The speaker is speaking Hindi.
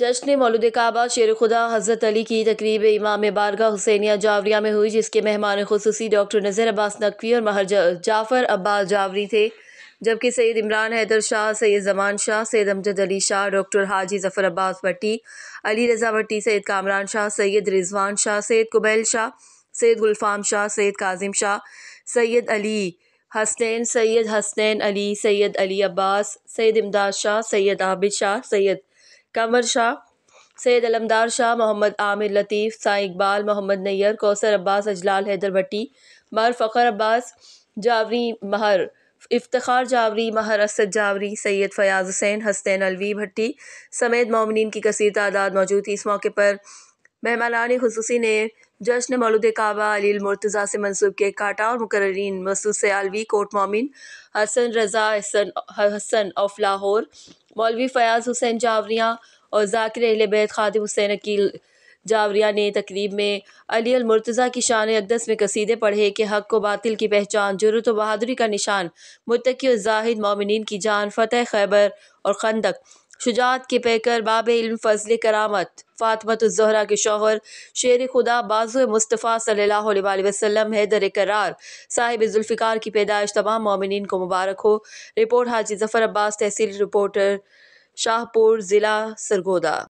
जश्न मौलूद काबा शेर खुदा हज़रत अली की तकरीब इमाम बारगा हुसैनिया जावरिया में हुई जिसके मेहमान खसूसी डॉक्टर नज़र अब्बास नकवी और महर जाफ़र अब्बास जावरी थे जबकि सैद इमरान हैदर शाह सैद जमान शाह सैद अमजद अली शाह डॉक्टर हाजी ज़फ़र अब्बास भट्टी अली रज़ा भट्टी सैद कामरान शाह सैद रिजवान शाह सैद कुबैल शाह सैद गुलफाम शाह सैद काजिम शाह सैद अली हसनैन सैद हसनैन अली सैद अली अब्बास सैद इमदाद शाह सैद आबिद शाह सैद कमर शाह सैद अलमदार शाह मोहम्मद आमिर लतीफ़ साई इकबाल मोहम्मद नैयर कौसर अब्बास अजलाल हैदर भट्टी मर फ़खर अब्बास जावरी महर इफ्तार जावरी महर असद जावरी सैयद फ़याज़ हुसैन हसनैन अलवी भट्टी समेत ममिन की कसर तादाद मौजूद थी इस मौके पर मेहमान खसूसी ने जश्न मौलूद काबा अली मुर्तज़ा से मनसूब के काटा और मुकर्रीन मसूस सयालवी कोट मोमिन हसन रज़ा हसन हसन ऑफ लाहौर मौलवी फ़याज़ हुसैन जावरिया और जाकिर अहल बैत खादिम हुसैन अकील जावरिया ने तकरीब में अली अलमरतज़ा की शान अकदस में कसीदे पढ़े कि हक को बातिल की पहचान जरूरत बहादुरी का निशान मुतकी और जाहिद मोमिन की जान फ़तेह खैबर और खंदक शुजात के पैकर बाब इल्म फजल करामत फातमतरा के शोहर शेर खुदा बाजु मुस्तफ़ा सल्ला वसम हैदर करार साहिब जुल्फ़िकार की पैदाइश तमाम ममिन को मुबारक हो रिपोर्ट हाजी ज़फ़र अब्बास तहसील रिपोर्टर शाहपुर ज़िला सरगोदा